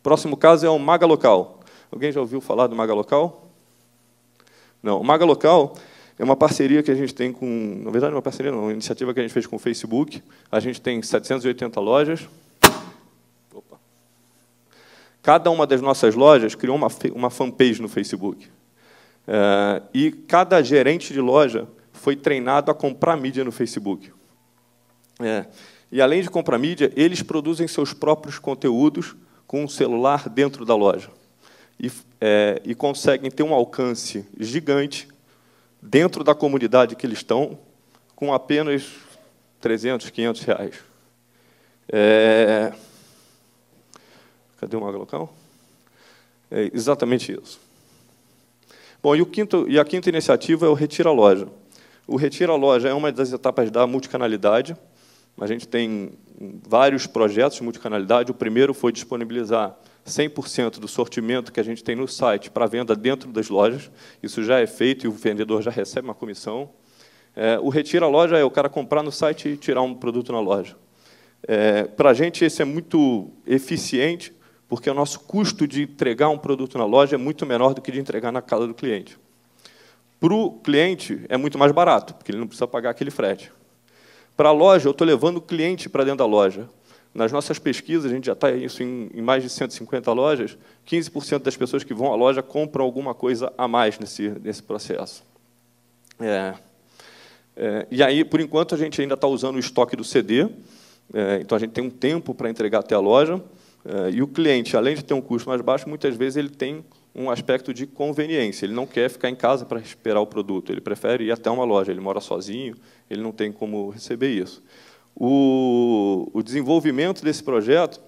O próximo caso é o maga local. Alguém já ouviu falar do maga local? Não. O maga local é uma parceria que a gente tem com, na verdade, uma parceria não, uma iniciativa que a gente fez com o Facebook. A gente tem 780 lojas. Opa. Cada uma das nossas lojas criou uma, uma fanpage no Facebook. É, e cada gerente de loja foi treinado a comprar mídia no Facebook. É. E além de comprar mídia, eles produzem seus próprios conteúdos com um celular dentro da loja. E, é, e conseguem ter um alcance gigante dentro da comunidade que eles estão, com apenas 300, 500 reais. É... Cadê o local? É exatamente isso. Bom, e, o quinto, e a quinta iniciativa é o Retira Loja. O Retira Loja é uma das etapas da multicanalidade, a gente tem vários projetos de multicanalidade. O primeiro foi disponibilizar 100% do sortimento que a gente tem no site para venda dentro das lojas. Isso já é feito e o vendedor já recebe uma comissão. É, o retira loja é o cara comprar no site e tirar um produto na loja. É, para a gente, esse é muito eficiente, porque o nosso custo de entregar um produto na loja é muito menor do que de entregar na casa do cliente. Para o cliente, é muito mais barato, porque ele não precisa pagar aquele frete. Para a loja, eu estou levando o cliente para dentro da loja. Nas nossas pesquisas, a gente já está isso em, em mais de 150 lojas, 15% das pessoas que vão à loja compram alguma coisa a mais nesse, nesse processo. É, é, e aí, por enquanto, a gente ainda está usando o estoque do CD, é, então a gente tem um tempo para entregar até a loja. Eh, e o cliente, além de ter um custo mais baixo, muitas vezes ele tem um aspecto de conveniência. Ele não quer ficar em casa para esperar o produto, ele prefere ir até uma loja. Ele mora sozinho, ele não tem como receber isso. O, o desenvolvimento desse projeto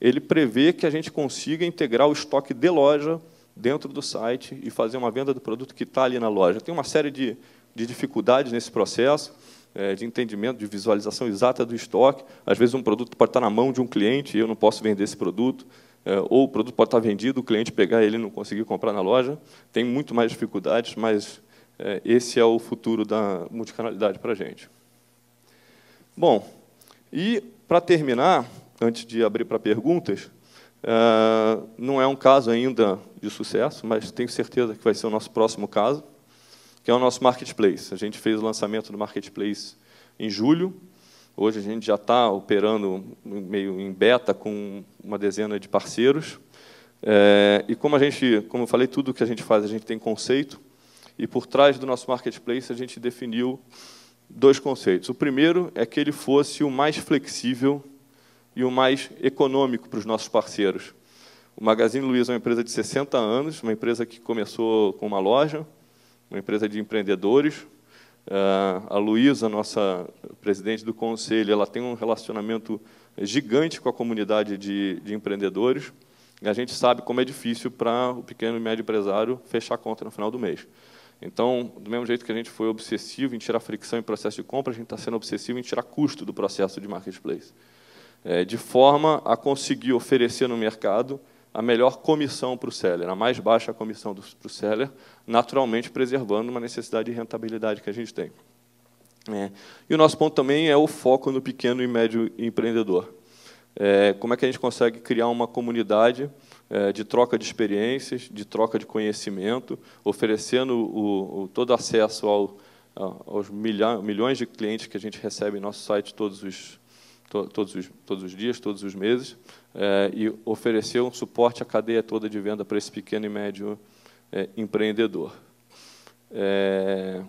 ele prevê que a gente consiga integrar o estoque de loja dentro do site e fazer uma venda do produto que está ali na loja. Tem uma série de, de dificuldades nesse processo. É, de entendimento, de visualização exata do estoque. Às vezes, um produto pode estar na mão de um cliente e eu não posso vender esse produto, é, ou o produto pode estar vendido, o cliente pegar ele e não conseguir comprar na loja. Tem muito mais dificuldades, mas é, esse é o futuro da multicanalidade para a gente. Bom, e para terminar, antes de abrir para perguntas, não é um caso ainda de sucesso, mas tenho certeza que vai ser o nosso próximo caso que é o nosso marketplace. A gente fez o lançamento do marketplace em julho. Hoje a gente já está operando meio em beta com uma dezena de parceiros. É, e como a gente, como eu falei, tudo que a gente faz, a gente tem conceito. E por trás do nosso marketplace a gente definiu dois conceitos. O primeiro é que ele fosse o mais flexível e o mais econômico para os nossos parceiros. O Magazine Luiza é uma empresa de 60 anos, uma empresa que começou com uma loja, uma empresa de empreendedores. Ah, a Luísa, nossa presidente do conselho, ela tem um relacionamento gigante com a comunidade de, de empreendedores. E a gente sabe como é difícil para o pequeno e médio empresário fechar a conta no final do mês. Então, do mesmo jeito que a gente foi obsessivo em tirar fricção em processo de compra, a gente está sendo obsessivo em tirar custo do processo de marketplace. É, de forma a conseguir oferecer no mercado a melhor comissão para o seller, a mais baixa comissão para o seller, naturalmente preservando uma necessidade de rentabilidade que a gente tem. É. E o nosso ponto também é o foco no pequeno e médio empreendedor. É, como é que a gente consegue criar uma comunidade é, de troca de experiências, de troca de conhecimento, oferecendo o, o, todo acesso ao, aos milha, milhões de clientes que a gente recebe em nosso site todos os to, todos, os, todos os dias, todos os meses, é, e ofereceu um suporte à cadeia toda de venda para esse pequeno e médio é, empreendedor. É,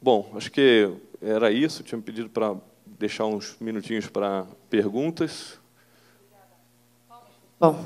bom, acho que era isso. Tinha pedido para deixar uns minutinhos para perguntas. Bom.